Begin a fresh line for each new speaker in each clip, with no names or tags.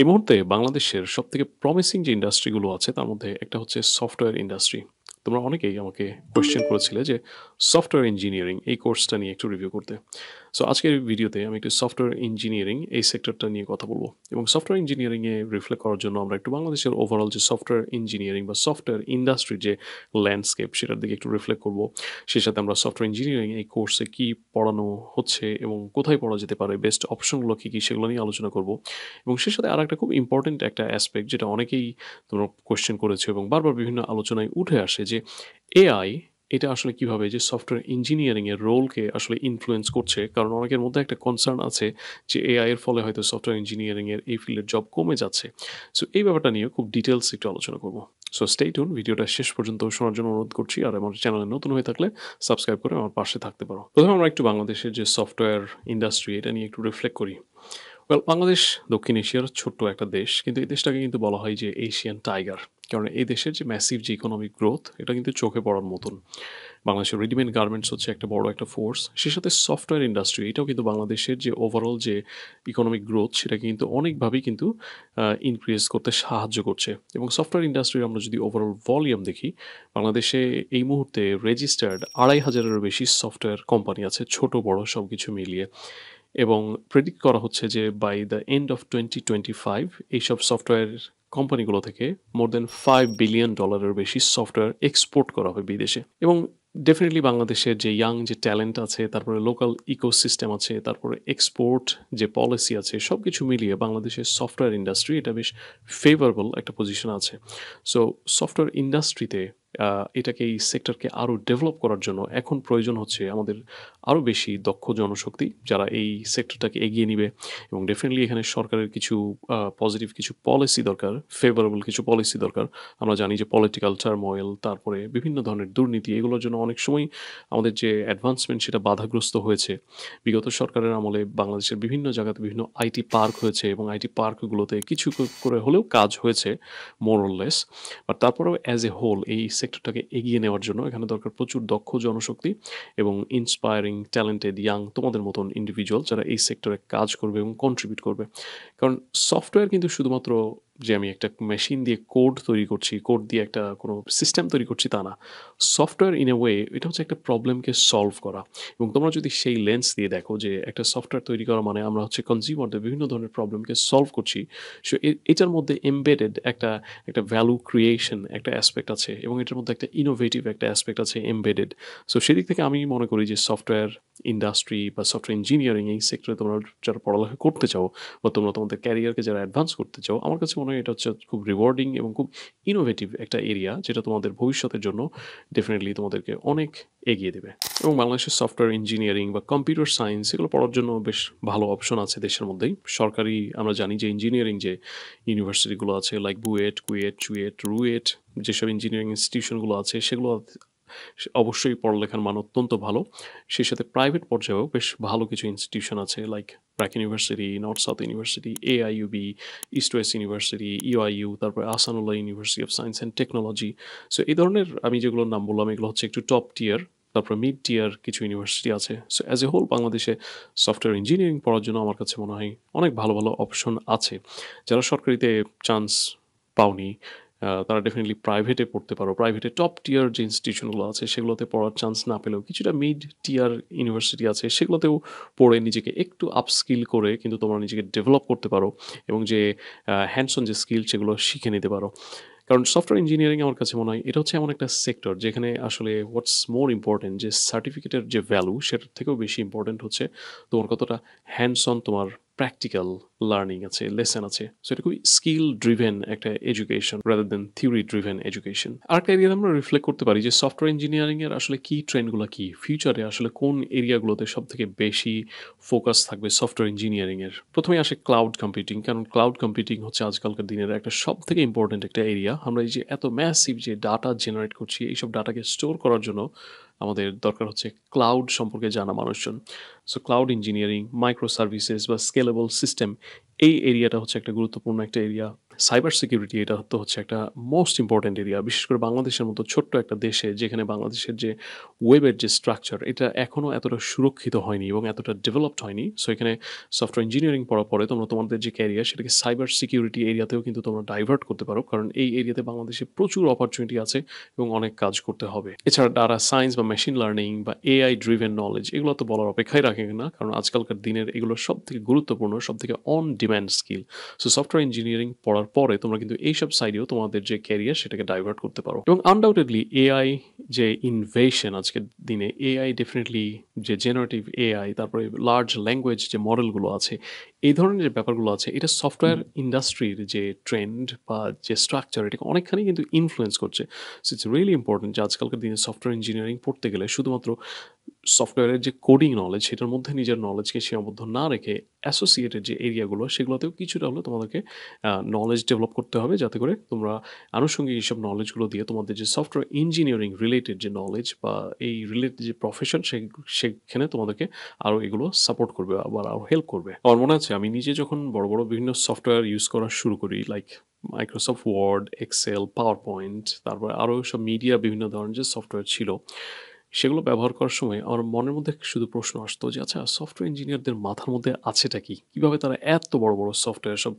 এই মুহূর্তে বাংলাদেশের সব থেকে প্রমিসিং যে ইন্ডাস্ট্রিগুলো আছে তার মধ্যে একটা হচ্ছে সফটওয়্যার ইন্ডাস্ট্রি তোমরা অনেকেই আমাকে কোয়েশ্চেন করেছিলে যে সফটওয়্যার ইঞ্জিনিয়ারিং এই কোর্সটা নিয়ে একটু রিভিউ করতে সো আজকের ভিডিওতে আমি একটু সফটওয়্যার ইঞ্জিনিয়ারিং এই সেক্টরটা নিয়ে কথা বলবো এবং সফটওয়্যার ইঞ্জিনিয়ারিংয়ে রিফ্লেক্ট করার জন্য আমরা একটু বাংলাদেশের ওভারঅল যে সফটওয়্যার ইঞ্জিনিয়ারিং বা সফটওয়্যার ইন্ডাস্ট্রির যে ল্যান্ডস্কেপ সেটার দিকে একটু রিফ্লেক্ট করব সেই সাথে আমরা সফটওয়্যার ইঞ্জিনিয়ারিং এই কোর্সে কি পড়ানো হচ্ছে এবং কোথায় পড়া যেতে পারে বেস্ট অপশনগুলো কী কী সেগুলো নিয়ে আলোচনা করব এবং সেই সাথে আর একটা খুব ইম্পর্টেন্ট একটা অ্যাসপেক্ট যেটা অনেকেই তোমরা কোয়েশ্চেন করেছে এবং বারবার বিভিন্ন আলোচনায় উঠে আসে যে এআই এটা আসলে কিভাবে যে সফটওয়্যার ইঞ্জিনিয়ারিংয়ের রোলকে আসলে ইনফ্লুয়েন্স করছে কারণ অনেকের মধ্যে একটা কনসার্ন আছে যে এআই এর ফলে হয়তো সফটওয়্যার ইঞ্জিনিয়ারিংয়ের এই ফিল্ডের জব কমে যাচ্ছে সো এই ব্যাপারটা নিয়ে খুব ডিটেলস একটু আলোচনা করবো সো স্টে টুন ভিডিওটা শেষ পর্যন্ত শোনার জন্য অনুরোধ করছি আর আমার চ্যানেলে নতুন হয়ে থাকলে সাবস্ক্রাইব করে আমার পাশে থাকতে পারো প্রথমে আমরা একটু বাংলাদেশের যে সফটওয়্যার ইন্ডাস্ট্রি এটা নিয়ে একটু রিফ্লেক্ট করি ওয়েল বাংলাদেশ দক্ষিণ এশিয়ার ছোট্ট একটা দেশ কিন্তু এই দেশটাকে কিন্তু বলা হয় যে এশিয়ান টাইগার কারণ এই দেশের যে ম্যাসিভ যে ইকোনমিক গ্রোথ এটা কিন্তু চোখে পড়ার মতন বাংলাদেশের রেডিমেড গার্মেন্টস হচ্ছে একটা বড় একটা ফোর্স সে সাথে সফটওয়্যার ইন্ডাস্ট্রি এটাও কিন্তু বাংলাদেশের যে ওভারঅল যে ইকোনমিক গ্রোথ সেটা কিন্তু অনেকভাবেই কিন্তু ইনক্রিজ করতে সাহায্য করছে এবং সফটওয়্যার ইন্ডাস্ট্রির আমরা যদি ওভারঅল ভলিউম দেখি বাংলাদেশে এই মুহূর্তে রেজিস্টার্ড আড়াই হাজারেরও বেশি সফটওয়্যার কোম্পানি আছে ছোট বড় সব কিছু মিলিয়ে এবং প্রেডিক্ট করা হচ্ছে যে by the end of twenty twenty five এইসব সফটওয়্যার কোম্পানিগুলো থেকে মোর দেন ফাইভ বিলিয়ন ডলারের বেশি সফটওয়্যার এক্সপোর্ট করা হয় বিদেশে এবং ডেফিনেটলি বাংলাদেশের যে ইয়াং যে ট্যালেন্ট আছে তারপরে লোকাল ইকোসিস্টেম আছে তারপরে এক্সপোর্ট যে পলিসি আছে সব কিছু মিলিয়ে বাংলাদেশের সফটওয়্যার ইন্ডাস্ট্রি এটা বেশ ফেভারেবল একটা পজিশন আছে সো সফটওয়্যার ইন্ডাস্ট্রিতে এটাকে এই সেক্টরকে আরও ডেভেলপ করার জন্য এখন প্রয়োজন হচ্ছে আমাদের আরও বেশি দক্ষ জনশক্তি যারা এই সেক্টরটাকে এগিয়ে নিবে এবং ডেফিনেটলি এখানে সরকারের কিছু পজিটিভ কিছু পলিসি দরকার ফেভারেবল কিছু পলিসি দরকার আমরা জানি যে পলিটিক্যাল টার্মোয়েল তারপরে বিভিন্ন ধরনের দুর্নীতি এগুলোর জন্য অনেক সময় আমাদের যে অ্যাডভান্সমেন্ট সেটা বাধাগ্রস্ত হয়েছে বিগত সরকারের আমলে বাংলাদেশের বিভিন্ন জায়গাতে বিভিন্ন আইটি পার্ক হয়েছে এবং আইটি পার্কগুলোতে কিছু করে হলেও কাজ হয়েছে মোরলেস বাট তারপরেও অ্যাজ এ হোল এই সেক্টরটাকে এগিয়ে নেওয়ার জন্য এখানে দরকার প্রচুর দক্ষ জনশক্তি এবং ইন্সপায়ারিং ট্যালেন্টেড ইয়াং তোমাদের মতন ইন্ডিভিজুয়াল যারা এই সেক্টরে কাজ করবে এবং কন্ট্রিবিউট করবে কারণ সফটওয়্যার কিন্তু শুধুমাত্র যে আমি একটা মেশিন দিয়ে কোড তৈরি করছি কোড দিয়ে একটা কোনো সিস্টেম তৈরি করছি তা না সফটওয়্যার ইন এ ওয়ে এটা হচ্ছে একটা প্রবলেমকে সলভ করা এবং তোমরা যদি সেই লেন্স দিয়ে দেখো যে একটা সফটওয়্যার তৈরি করা মানে আমরা হচ্ছে কনজিউমারদের বিভিন্ন ধরনের প্রবলেমকে সলভ করছি সো এটার মধ্যে এমবেডেড একটা একটা ভ্যালু ক্রিয়েশন একটা অ্যাসপেক্ট আছে এবং এটার মধ্যে একটা ইনোভেটিভ একটা অ্যাসপেক্ট আছে এমবেডেড সো সেদিক থেকে আমি মনে করি যে সফটওয়্যার ইন্ডাস্ট্রি বা সফটওয়্যার ইঞ্জিনিয়ারিং এই সেক্টরে তোমরা যারা পড়ালেখা করতে চাও বা তোমরা তোমাদের ক্যারিয়ারকে যারা অ্যাডভান্স করতে চাও আমার কাছে মনে হয় এটা হচ্ছে খুব রিওয়ার্ডিং এবং খুব ইনোভেটিভ একটা এরিয়া যেটা তোমাদের ভবিষ্যতের জন্য ডেফিনেটলি তোমাদেরকে অনেক এগিয়ে দেবে এবং বাংলাদেশের সফটওয়্যার ইঞ্জিনিয়ারিং বা কম্পিউটার সায়েন্স এগুলো পড়ার জন্য বেশ ভালো অপশন আছে দেশের মধ্যেই সরকারি আমরা জানি যে ইঞ্জিনিয়ারিং যে ইউনিভার্সিটিগুলো আছে লাইক বুয়েট কুয়েট চুয়েট রুয়েট যেসব ইঞ্জিনিয়ারিং ইনস্টিটিউশনগুলো আছে সেগুলো অবশ্যই পড়ালেখার মান অত্যন্ত ভালো সেই সাথে প্রাইভেট পর্যায়েও বেশ ভালো কিছু ইনস্টিটিউশন আছে like BRAC university North South university AIUB East West university UIU তারপরে Ahsanullah university of science and technology so এই ধরনের আমি যেগুলোর নাম বললাম এগুলো হচ্ছে একটু টপ টিয়ার তারপরে মিড টিয়ার কিছু ইউনিভার্সিটি আছে সো অ্যাজ এ হোল বাংলাদেশে সফটওয়্যার ইঞ্জিনিয়ারিং পড়ার জন্য আমার কাছে মনে হয় অনেক ভালো ভালো অপশন আছে যারা সরকারিতে চান্স পাওনি তারা ডেফিনেটলি প্রাইভেটে পড়তে পারো প্রাইভেটে টপ টিয়ার যে ইনস্টিটিউশনগুলো আছে সেগুলোতে পড়ার চান্স না পেলেও কিছুটা মিড টিয়ার ইউনিভার্সিটি আছে সেগুলোতেও পড়ে নিজেকে একটু আপস্কিল করে কিন্তু তোমরা নিজেকে ডেভেলপ করতে পারো এবং যে হ্যান্ডসন যে স্কিল সেগুলো শিখে নিতে পারো কারণ সফটওয়্যার ইঞ্জিনিয়ারিং আমার কাছে মনে হয় এটা হচ্ছে এমন একটা সেক্টর যেখানে আসলে হোয়াটস মোর ইম্পর্টেন্ট যে সার্টিফিকেটের যে ভ্যালু সেটার থেকেও বেশি ইম্পর্টেন্ট হচ্ছে তোমার কতটা হ্যান্ডসন তোমার প্র্যাকটিক্যাল লার্নিং আছে লেসন আছে সো এটা খুবই স্কিল ড্রিভেন একটা education rather than theory driven education আর একটা এরিয়াতে আমরা রিফ্লেক্ট করতে পারি যে সফটওয়্যার ইঞ্জিনিয়ারিং এর আসলে কি ট্রেন্ডগুলো কি ফিউচারে আসলে কোন এরিয়াগুলোতে সব থেকে বেশি ফোকাস থাকবে সফটওয়্যার ইঞ্জিনিয়ারিং এর প্রথমে আসে ক্লাউড কম্পিউটিং কারণ ক্লাউড কম্পিউটিং হচ্ছে আজকালকার দিনের একটা সব থেকে ইম্পর্টেন্ট একটা এরিয়া আমরা এই যে এত ম্যাসিভ যে ডাটা জেনারেট করছি এইসব ডাটাকে স্টোর করার জন্য আমাদের দরকার হচ্ছে ক্লাউড সম্পর্কে জানা মানুষজন so cloud engineering micro services বা স্কেলেবল সিস্টেম এই এরিয়াটা হচ্ছে একটা গুরুত্বপূর্ণ একটা এরিয়া সাইবার সিকিউরিটি এটা তো হচ্ছে একটা মোস্ট ইম্পর্ট্যান্ট এরিয়া বিশেষ করে বাংলাদেশের মতো ছোট্ট একটা দেশে যেখানে বাংলাদেশের যে ওয়েবের যে স্ট্রাকচার এটা এখনও এতটা সুরক্ষিত হয়নি এবং এতটা ডেভেলপড হয়নি সো এখানে সফটওয়্যার ইঞ্জিনিয়ারিং পড়ার পরে তোমরা তোমাদের যে ক্যারিয়ার সেটাকে সাইবার সিকিউরিটি এরিয়াতেও কিন্তু তোমরা ডাইভার্ট করতে পারো কারণ এই এরিয়াতে বাংলাদেশে প্রচুর অপরচুনিটি আছে এবং অনেক কাজ করতে হবে এছাড়া ডাটা সায়েন্স বা মেশিন লার্নিং বা এআই ড্রিভেন নলেজ এগুলো তো বলার অপেক্ষাই রাখে না কারণ আজকালকার দিনের এগুলো সব থেকে গুরুত্বপূর্ণ সব থেকে on demand skill so software engineering পড়ার করার পরে তোমরা কিন্তু এইসব সাইডেও তোমাদের যে ক্যারিয়ার সেটাকে ডাইভার্ট করতে পারো এবং আনডাউটেডলি এআই যে ইনভেশন আজকের দিনে এআই ডেফিনেটলি যে জেনারেটিভ এআই তারপরে লার্জ ল্যাঙ্গুয়েজ যে মডেলগুলো আছে এই ধরনের যে ব্যাপারগুলো আছে এটা সফটওয়্যার ইন্ডাস্ট্রির যে ট্রেন্ড বা যে স্ট্রাকচার এটাকে অনেকখানি কিন্তু ইনফ্লুয়েস করছে সো ইটস রিয়েলি ইম্পর্টেন্ট যে আজকালকার দিনে সফটওয়্যার ইঞ্জিনিয়ারিং পড়তে গেলে শুধুমাত্র সফটওয়্যারের যে কোডিং নলেজ সেটার মধ্যে নিজের নলেজকে সীমাবদ্ধ না রেখে অ্যাসোসিয়েটেড যে এরিয়াগুলো সেগুলোতেও কিছুটা হলে তোমাদেরকে নলেজ ডেভেলপ করতে হবে যাতে করে তোমরা আনুষঙ্গিক এইসব নলেজগুলো দিয়ে তোমাদের যে সফটওয়্যার ইঞ্জিনিয়ারিং রিলেটেড যে নলেজ বা এই রিলেটেড যে প্রফেশন সে সেখানে তোমাদেরকে আরও এগুলো সাপোর্ট করবে আবার আরও হেল্প করবে আমার মনে আছে আমি নিজে যখন বড় বড় বিভিন্ন সফটওয়্যার ইউজ করা শুরু করি like Microsoft Word Excel PowerPoint তারপর আরও সব মিডিয়া বিভিন্ন ধরনের যে সফটওয়্যার ছিল সেগুলো ব্যবহার করার সময় আমার মনের মধ্যে শুধু প্রশ্ন আসতো যে আচ্ছা সফটওয়্যার ইঞ্জিনিয়ারদের মাথার মধ্যে আছেটা কি কীভাবে তারা এত বড় বড় সফটওয়্যার সব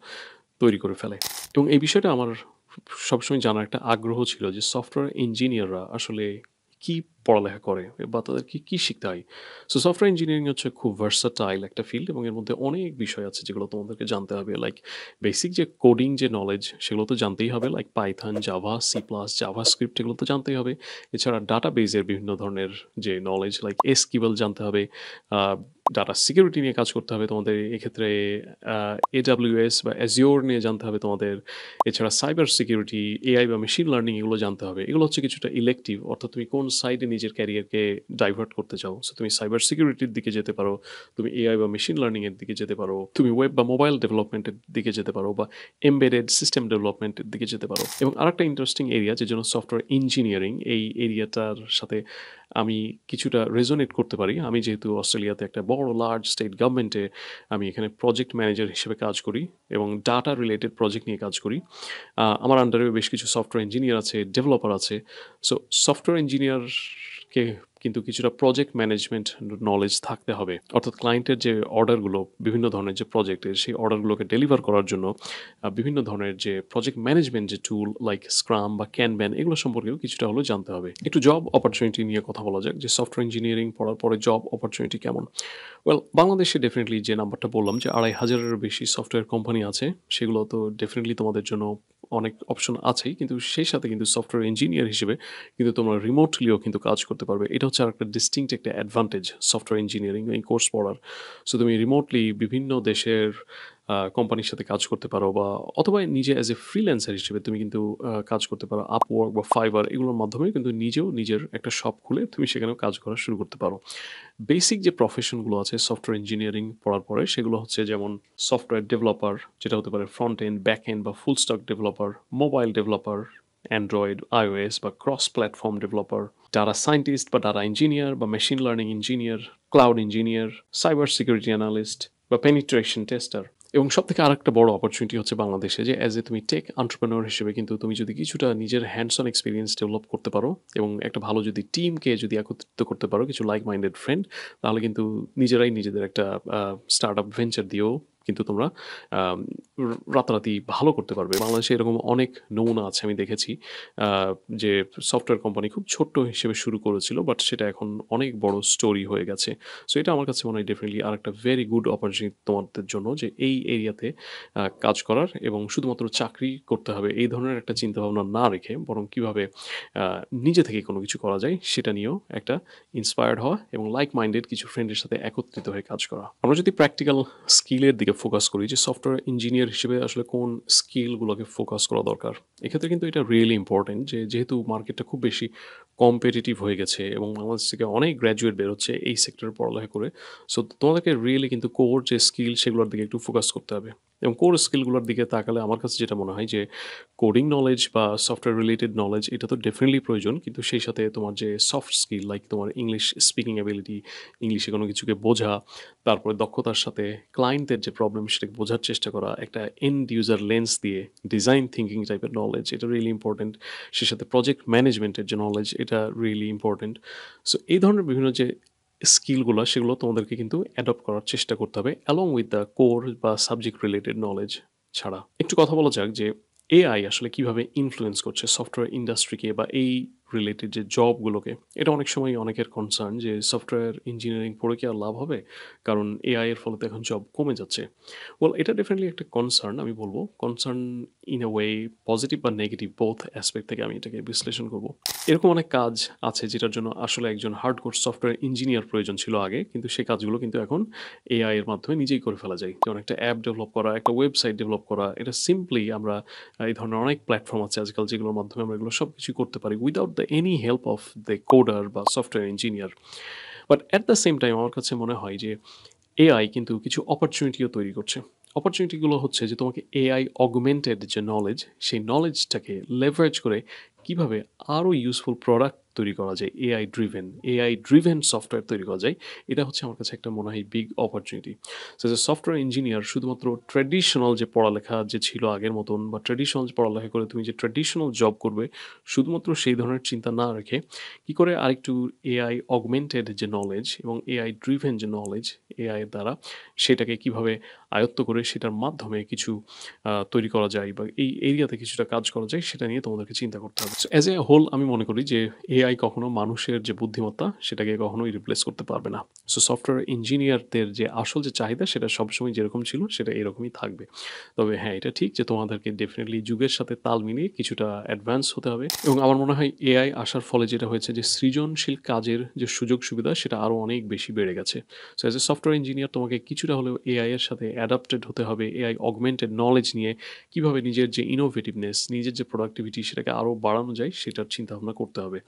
তৈরি করে ফেলে এবং এই বিষয়টা আমার সবসময় জানার একটা আগ্রহ ছিল যে সফটওয়্যার ইঞ্জিনিয়াররা আসলে কি পড়ালেখা করে বা তাদেরকে কী শিখতে হয় সো সফটওয়্যার ইঞ্জিনিয়ারিং হচ্ছে খুব ভার্সাটাইল একটা ফিল্ড এবং এর মধ্যে অনেক বিষয় আছে যেগুলো তোমাদেরকে জানতে হবে লাইক বেসিক যে কোডিং যে নলেজ সেগুলো তো জানতেই হবে like Python Java C plus JavaScript এগুলো তো জানতেই হবে এছাড়া ডাটা বেজের বিভিন্ন ধরনের যে নলেজ লাইক এস কিবল জানতে হবে ডাটা সিকিউরিটি নিয়ে কাজ করতে হবে তোমাদের এক্ষেত্রে এডাব্লিউএস বা এজিওর নিয়ে জানতে হবে তোমাদের এছাড়া সাইবার সিকিউরিটি এআই বা মেশিন লার্নিং এগুলো জানতে হবে এগুলো হচ্ছে কিছুটা ইলেকটিভ অর্থাৎ তুমি কোন সাইডে নিজের ক্যারিয়ারকে ডাইভার্ট করতে চাও সো তুমি সাইবার সিকিউরিটির দিকে যেতে পারো তুমি এআই বা মেশিন লার্নিংয়ের দিকে যেতে পারো তুমি ওয়েব বা মোবাইল ডেভেলপমেন্টের দিকে যেতে পারো বা এমবেডেড সিস্টেম ডেভেলপমেন্টের দিকে যেতে পারো এবং আরেকটা ইন্টারেস্টিং এরিয়া যে জন্য সফটওয়্যার ইঞ্জিনিয়ারিং এই এরিয়াটার সাথে আমি কিছুটা রেজোনেট করতে পারি আমি যেহেতু অস্ট্রেলিয়াতে একটা বড় লার্জ স্টেট গভর্নমেন্টে আমি এখানে প্রজেক্ট ম্যানেজার হিসেবে কাজ করি এবং ডাটা রিলেটেড প্রজেক্ট নিয়ে কাজ করি আমার আন্ডারে বেশ কিছু সফটওয়্যার ইঞ্জিনিয়ার আছে ডেভেলপার আছে সো সফটওয়্যার ইঞ্জিনিয়ার ক্লায়েন্টকে কিন্তু কিছুটা প্রজেক্ট ম্যানেজমেন্ট নলেজ থাকতে হবে অর্থাৎ ক্লায়েন্টের যে অর্ডারগুলো বিভিন্ন ধরনের যে প্রজেক্টের সেই অর্ডারগুলোকে ডেলিভার করার জন্য বিভিন্ন ধরনের যে প্রজেক্ট ম্যানেজমেন্ট যে টুল লাইক স্ক্রাম বা ক্যানব্যান এগুলো সম্পর্কেও কিছুটা হলেও জানতে হবে একটু জব অপরচুনিটি নিয়ে কথা বলা যাক যে সফটওয়্যার ইঞ্জিনিয়ারিং পড়ার পরে জব অপরচুনিটি কেমন ওয়েল বাংলাদেশে ডেফিনেটলি যে নাম্বারটা বললাম যে আড়াই হাজারের বেশি সফটওয়্যার কোম্পানি আছে সেগুলো তো ডেফিনেটলি তোমাদের জন্য অনেক অপশন আছেই কিন্তু সেই সাথে কিন্তু সফটওয়্যার ইঞ্জিনিয়ার হিসেবে কিন্তু তোমরা রিমোটলিও কিন্তু কাজ করতে পারবে এটা হচ্ছে একটা ডিস্টিংক্ট একটা অ্যাডভান্টেজ সফটওয়্যার ইঞ্জিনিয়ারিং এই কোর্স পড়ার সো তুমি রিমোটলি বিভিন্ন দেশের কোম্পানির সাথে কাজ করতে পারো বা অথবা নিজে অ্যাজ এ ফ্রিল্যান্সার হিসেবে তুমি কিন্তু কাজ করতে পারো আপওয়ার্ক বা ফাইবার এগুলোর মাধ্যমে কিন্তু নিজেও নিজের একটা শপ খুলে তুমি সেখানেও কাজ করা শুরু করতে পারো বেসিক যে প্রফেশনগুলো আছে সফটওয়্যার ইঞ্জিনিয়ারিং পড়ার পরে সেগুলো হচ্ছে যেমন সফটওয়্যার ডেভেলপার যেটা হতে পারে ফ্রন্ট এন্ড ব্যাক এন্ড বা full stack developer mobile developer Android iOS বা cross platform developer data scientist বা ডাটা ইঞ্জিনিয়ার বা machine learning engineer cloud engineer cyber security analyst বা পেনিট্রেশন টেস্টার এবং সব থেকে আরেকটা বড় অপরচুনিটি হচ্ছে বাংলাদেশে যে অ্যাজ এ তুমি টেক আন্টারপ্রেনর হিসেবে কিন্তু তুমি যদি কিছুটা নিজের হ্যান্ডস অন এক্সপিরিয়েন্স ডেভেলপ করতে পারো এবং একটা ভালো যদি টিমকে যদি একত্রিত করতে পারো কিছু লাইক মাইন্ডেড ফ্রেন্ড তাহলে কিন্তু নিজেরাই নিজেদের একটা স্টার্ট আপ ভেঞ্চার দিয়েও কিন্তু তোমরা রাতারাতি ভালো করতে পারবে বাংলাদেশে এরকম অনেক নমুনা আছে আমি দেখেছি যে সফটওয়্যার কোম্পানি খুব ছোট্ট হিসেবে শুরু করেছিল বাট সেটা এখন অনেক বড় স্টোরি হয়ে গেছে সো এটা আমার কাছে মনে হয় ডেফিনেটলি আর একটা ভেরি গুড অপরচুনিটি তোমাদের জন্য যে এই এরিয়াতে কাজ করার এবং শুধুমাত্র চাকরি করতে হবে এই ধরনের একটা চিন্তাভাবনা না রেখে বরং কীভাবে নিজে থেকে কোনো কিছু করা যায় সেটা নিয়েও একটা ইন্সপায়ার্ড হওয়া এবং লাইক মাইন্ডেড কিছু ফ্রেন্ডের সাথে একত্রিত হয়ে কাজ করা আমরা যদি প্র্যাকটিক্যাল স্কিলের দিকে ফোকাস করি যে সফটওয়্যার ইঞ্জিনিয়ার হিসেবে আসলে কোন স্কিলগুলোকে ফোকাস করা দরকার এক্ষেত্রে কিন্তু এটা রিয়েলি ইম্পর্টেন্ট যে যেহেতু মার্কেটটা খুব বেশি কম্পিটিটিভ হয়ে গেছে এবং বাংলাদেশ থেকে অনেক গ্র্যাজুয়েট বেরোচ্ছে এই সেক্টরে পড়ালেখা করে সো তোমাদেরকে রিয়েলি কিন্তু কোর যে স্কিল সেগুলোর দিকে একটু ফোকাস করতে হবে এবং কোর স্কিলগুলোর দিকে তাকালে আমার কাছে যেটা মনে হয় যে কোডিং নলেজ বা সফটওয়্যার রিলেটেড নলেজ এটা তো ডেফিনেটলি প্রয়োজন কিন্তু সেই সাথে তোমার যে সফট স্কিল লাইক তোমার ইংলিশ স্পিকিং অ্যাবিলিটি ইংলিশে কোনো কিছুকে বোঝা তারপরে দক্ষতার সাথে ক্লায়েন্টের যে প্রবলেম সেটাকে বোঝার চেষ্টা করা একটা এন্ড ইউজার লেন্স দিয়ে ডিজাইন থিঙ্কিং টাইপের নলেজ এটা রিয়েলি ইম্পর্টেন্ট সেই সাথে প্রজেক্ট ম্যানেজমেন্টের যে নলেজ এটা রিয়েলি ইম্পর্টেন্ট সো এই ধরনের বিভিন্ন যে স্কিলগুলো সেগুলো তোমাদেরকে কিন্তু অ্যাডপ্ট করার চেষ্টা করতে হবে অ্যালং উইথ দ্য কোর বা সাবজেক্ট রিলেটেড নলেজ ছাড়া একটু কথা বলা যাক যে এআই আসলে কিভাবে ইনফ্লুয়েন্স করছে সফটওয়্যার ইন্ডাস্ট্রিকে বা এই রিলেটেড যে জবগুলোকে এটা অনেক সময় অনেকের কনসার্ন যে সফটওয়্যার ইঞ্জিনিয়ারিং পড়ে কি আর লাভ হবে কারণ এআই এর ফলে তো এখন জব কমে যাচ্ছে ওয়েল এটা ডেফিনেটলি একটা কনসার্ন আমি বলবো concern in a way positive বা নেগেটিভ বোথ অ্যাসপেক্ট থেকে আমি এটাকে বিশ্লেষণ করব এরকম অনেক কাজ আছে যেটার জন্য আসলে একজন হার্ডকোর সফটওয়্যার ইঞ্জিনিয়ার প্রয়োজন ছিল আগে কিন্তু সেই কাজগুলো কিন্তু এখন এআই এর মাধ্যমে নিজেই করে ফেলা যায় যেমন একটা অ্যাপ ডেভেলপ করা একটা ওয়েবসাইট ডেভেলপ করা এটা সিম্পলি আমরা এই ধরনের অনেক প্ল্যাটফর্ম আছে আজকাল যেগুলোর মাধ্যমে আমরা এগুলো সব কিছু করতে পারি without the any help of the coder বা software engineer but at the same time আমার কাছে মনে হয় যে এআই কিন্তু কিছু অপরচুনিটিও তৈরি করছে অপরচুনিটিগুলো হচ্ছে যে তোমাকে এআই অগমেন্টেড যে নলেজ সেই নলেজটাকে লেভারেজ করে কিভাবে আরও ইউজফুল প্রোডাক্ট তৈরি করা যায় AI driven AI driven software তৈরি করা যায় এটা হচ্ছে আমার কাছে একটা মনে হয় বিগ অপরচুনিটি সো যে সফটওয়্যার ইঞ্জিনিয়ার শুধুমাত্র ট্র্যাডিশনাল যে পড়ালেখা যে ছিল আগের মতন বা ট্র্যাডিশনাল পড়ালেখা করে তুমি যে ট্র্যাডিশনাল জব করবে শুধুমাত্র সেই ধরনের চিন্তা না রেখে কি করে আরেকটু এআই অগমেন্টেড যে নলেজ এবং এআই ড্রিভেন যে নলেজ এআই দ্বারা সেটাকে কিভাবে আয়ত্ত করে সেটার মাধ্যমে কিছু তৈরি করা যায় বা এই এরিয়াতে কিছুটা কাজ করা যায় সেটা নিয়ে তোমাদেরকে চিন্তা করতে হবে অ্যাজ এ হোল আমি মনে করি যে এআই এআই কখনো মানুষের যে বুদ্ধিমত্তা সেটাকে কখনোই রিপ্লেস করতে পারবে না সো সফটওয়্যার ইঞ্জিনিয়ারদের যে আসল যে চাহিদা সেটা সবসময় যেরকম ছিল সেটা এরকমই থাকবে তবে হ্যাঁ এটা ঠিক যে তোমাদেরকে ডেফিনেটলি যুগের সাথে তাল মিলিয়ে কিছুটা অ্যাডভান্স হতে হবে এবং আমার মনে হয় এআই আসার ফলে যেটা হয়েছে যে সৃজনশীল কাজের যে সুযোগ সুবিধা সেটা আরও অনেক বেশি বেড়ে গেছে so as a software engineer তোমাকে কিছুটা হলেও এআই এর সাথে অ্যাডাপ্টেড হতে হবে এআই অগমেন্টেড নলেজ নিয়ে কিভাবে নিজের যে ইনোভেটিভনেস নিজের যে প্রোডাক্টিভিটি সেটাকে আরও বাড়ানো যায় সেটার চিন্তাভাবনা করতে হবে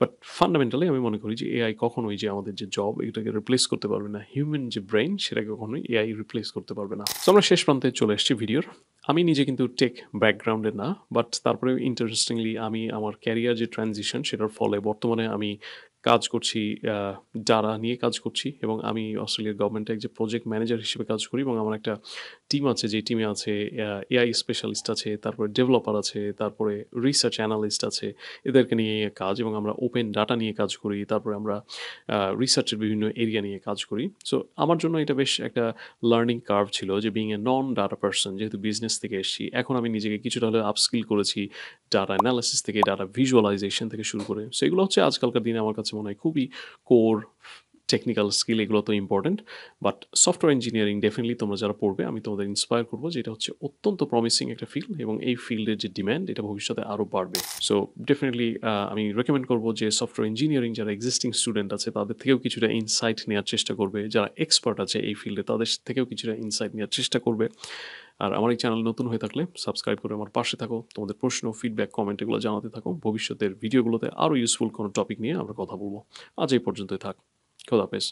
বাট ফান্ডামেন্টালি আমি মনে করি যে এআই কখনোই যে আমাদের যে জব এটাকে রিপ্লেস করতে পারবে না হিউম্যান যে ব্রেন সেটাকে কখনোই এআই রিপ্লেস করতে পারবে না তো আমরা শেষ প্রান্তে চলে এসেছি ভিডিওর আমি নিজে কিন্তু টেক ব্যাকগ্রাউন্ডে না বাট তারপরে ইন্টারেস্টিংলি আমি আমার ক্যারিয়ার যে ট্রানজিশন সেটার ফলে বর্তমানে আমি কাজ করছি ডানা নিয়ে কাজ করছি এবং আমি অস্ট্রেলিয়ার গভর্নমেন্টে যে প্রজেক্ট ম্যানেজার হিসেবে কাজ করি এবং আমার একটা টিম আছে যে টিমে আছে এআই স্পেশালিস্ট আছে তারপরে ডেভেলপার আছে তারপরে রিসার্চ অ্যানালিস্ট আছে এদেরকে নিয়ে কাজ এবং আমরা ওপেন ডাটা নিয়ে কাজ করি তারপরে আমরা রিসার্চের বিভিন্ন এরিয়া নিয়ে কাজ করি সো আমার জন্য এটা বেশ একটা লার্নিং কার্ভ ছিল যে being a non data person যেহেতু বিজনেস থেকে এসেছি এখন আমি নিজেকে কিছুটা হলেও আপস্কিল করেছি ডাটা অ্যানালিসিস থেকে ডাটা ভিজুয়ালাইজেশন থেকে শুরু করে সেগুলো হচ্ছে আজকালকার দিনে আমার কাছে মনে হয় খুবই কোর টেকনিক্যাল স্কিল এগুলো তো important but software engineering definitely তোমরা যারা পড়বে আমি তোমাদের ইন্সপায়ার করবো যেটা হচ্ছে অত্যন্ত প্রমিসিং একটা ফিল্ড এবং এই ফিল্ডের যে ডিম্যান্ড এটা ভবিষ্যতে আরও বাড়বে সো ডেফিনেটলি আমি রেকমেন্ড করবো যে সফটওয়্যার ইঞ্জিনিয়ারিং যারা এক্সিস্টিং স্টুডেন্ট আছে তাদের থেকেও কিছুটা ইনসাইট নেওয়ার চেষ্টা করবে যারা এক্সপার্ট আছে এই ফিল্ডে তাদের থেকেও কিছুটা ইনসাইট নেওয়ার চেষ্টা করবে আর আমার এই চ্যানেল নতুন হয়ে থাকলে সাবস্ক্রাইব করে আমার পাশে থাকো তোমাদের প্রশ্ন ফিডব্যাক কমেন্ট এগুলো জানাতে থাকো ভবিষ্যতের ভিডিওগুলোতে আরও ইউজফুল কোনো টপিক নিয়ে আমরা কথা বলবো আজ এই পর্যন্তই থাক খোদাফেজ